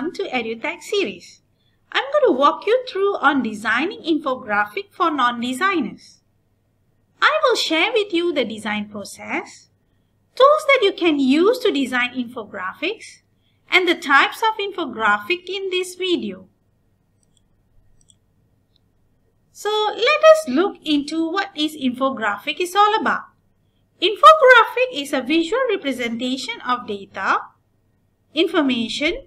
Welcome to EduTech series. I'm going to walk you through on designing infographic for non-designers. I will share with you the design process, tools that you can use to design infographics, and the types of infographic in this video. So let us look into what is infographic is all about. Infographic is a visual representation of data, information,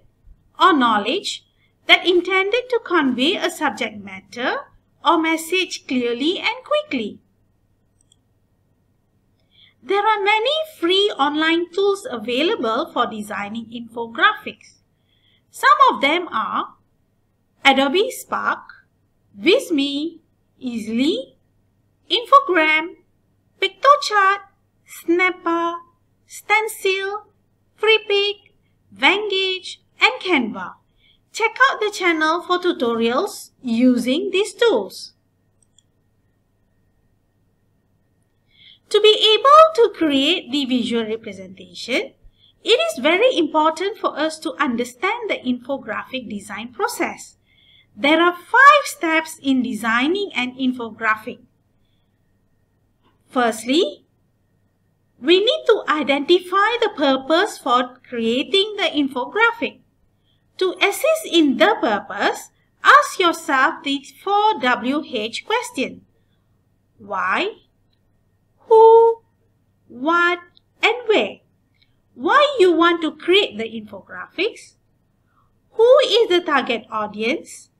or knowledge that intended to convey a subject matter or message clearly and quickly. There are many free online tools available for designing infographics. Some of them are Adobe Spark, Visme, Easily, Infogram, PictoChart, Snapper, Stencil, FreePic, Vangage and Canva. Check out the channel for tutorials using these tools. To be able to create the visual representation, it is very important for us to understand the infographic design process. There are five steps in designing an infographic. Firstly, we need to identify the purpose for creating the infographic. To assist in the purpose, ask yourself the 4WH question. Why, who, what, and where. Why you want to create the infographics? Who is the target audience?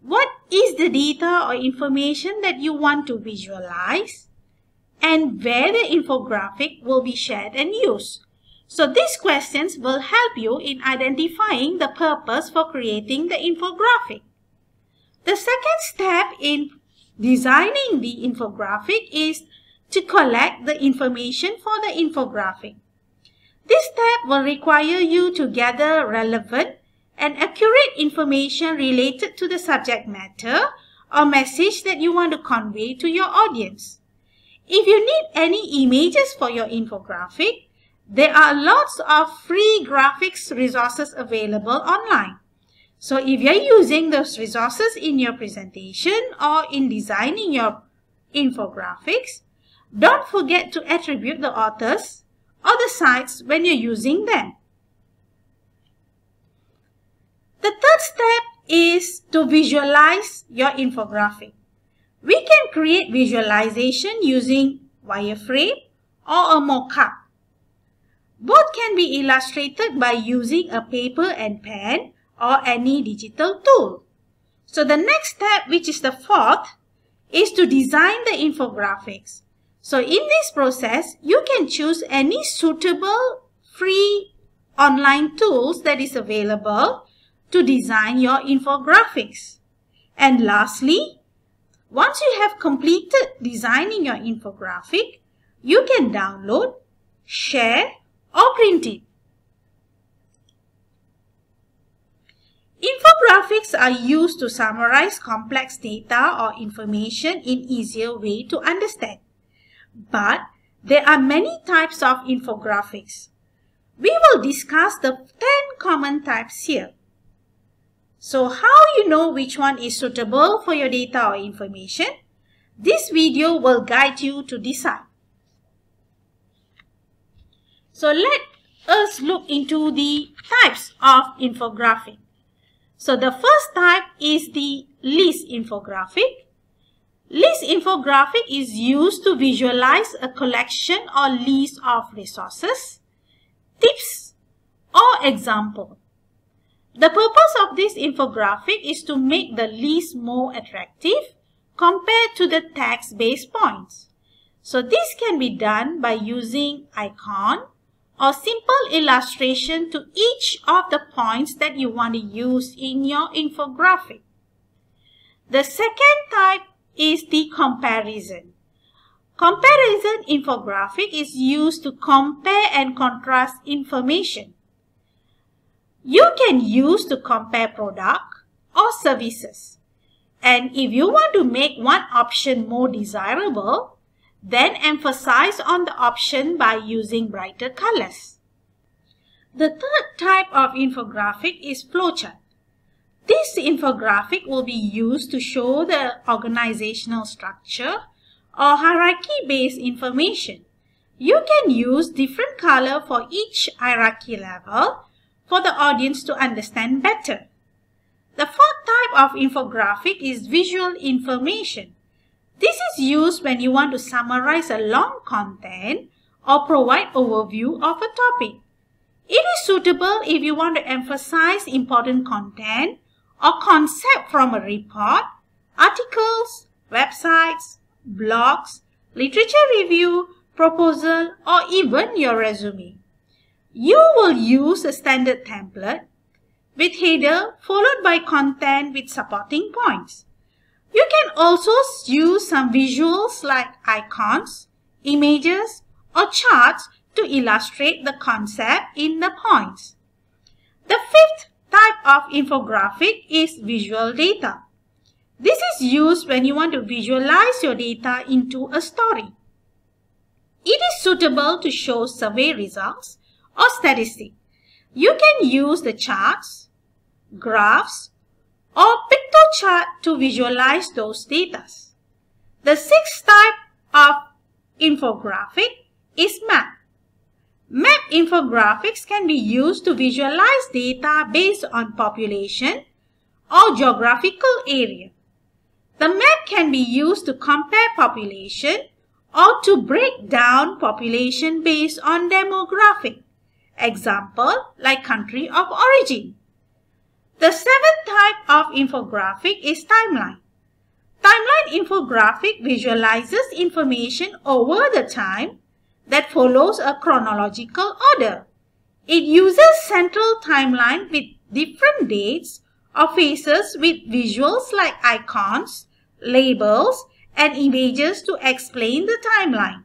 What is the data or information that you want to visualize? And where the infographic will be shared and used. So these questions will help you in identifying the purpose for creating the infographic. The second step in designing the infographic is to collect the information for the infographic. This step will require you to gather relevant and accurate information related to the subject matter or message that you want to convey to your audience. If you need any images for your infographic, there are lots of free graphics resources available online. So if you're using those resources in your presentation or in designing your infographics, don't forget to attribute the authors or the sites when you're using them. The third step is to visualize your infographic. We can create visualization using wireframe or a mockup. Both can be illustrated by using a paper and pen or any digital tool. So the next step, which is the fourth, is to design the infographics. So in this process, you can choose any suitable free online tools that is available to design your infographics. And lastly, once you have completed designing your infographic, you can download, share or printed. Infographics are used to summarize complex data or information in easier way to understand. But there are many types of infographics. We will discuss the 10 common types here. So how you know which one is suitable for your data or information? This video will guide you to decide. So let us look into the types of infographic. So the first type is the list infographic. List infographic is used to visualize a collection or list of resources, tips, or example. The purpose of this infographic is to make the list more attractive compared to the text-based points. So this can be done by using icon, or simple illustration to each of the points that you want to use in your infographic. The second type is the comparison. Comparison infographic is used to compare and contrast information. You can use to compare product or services. And if you want to make one option more desirable, then emphasize on the option by using brighter colors. The third type of infographic is flowchart. This infographic will be used to show the organizational structure or hierarchy-based information. You can use different color for each hierarchy level for the audience to understand better. The fourth type of infographic is visual information is used when you want to summarize a long content or provide overview of a topic. It is suitable if you want to emphasize important content or concept from a report, articles, websites, blogs, literature review, proposal, or even your resume. You will use a standard template with header followed by content with supporting points. You can also use some visuals like icons, images, or charts to illustrate the concept in the points. The fifth type of infographic is visual data. This is used when you want to visualize your data into a story. It is suitable to show survey results or statistics. You can use the charts, graphs, or picto chart to visualize those data. The sixth type of infographic is map. Map infographics can be used to visualize data based on population or geographical area. The map can be used to compare population or to break down population based on demographic. Example like country of origin. The seventh type of infographic is timeline. Timeline infographic visualizes information over the time that follows a chronological order. It uses central timeline with different dates or phases with visuals like icons, labels, and images to explain the timeline.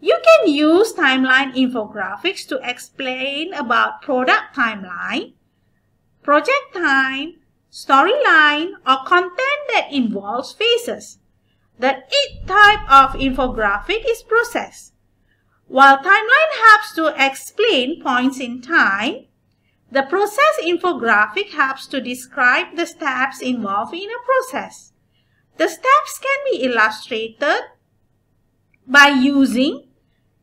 You can use timeline infographics to explain about product timeline, project time, storyline, or content that involves faces. The eighth type of infographic is process. While timeline helps to explain points in time, the process infographic helps to describe the steps involved in a process. The steps can be illustrated by using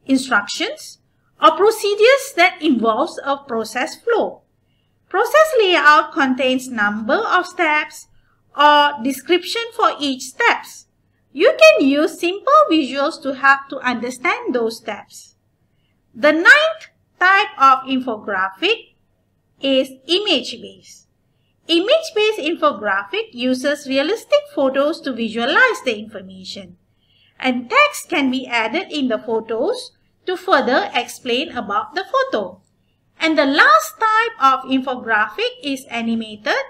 instructions or procedures that involves a process flow. Process layout contains number of steps or description for each steps. You can use simple visuals to help to understand those steps. The ninth type of infographic is image-based. Image-based infographic uses realistic photos to visualize the information. And text can be added in the photos to further explain about the photo. And the last type of infographic is animated.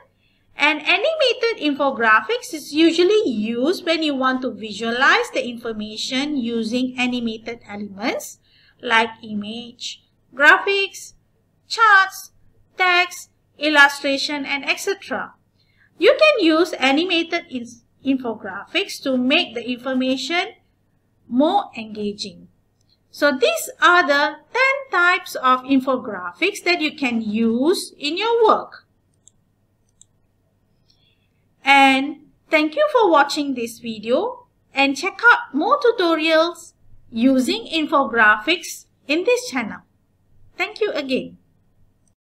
And animated infographics is usually used when you want to visualize the information using animated elements like image, graphics, charts, text, illustration, and etc. You can use animated infographics to make the information more engaging. So these are the 10 types of infographics that you can use in your work. And thank you for watching this video and check out more tutorials using infographics in this channel. Thank you again.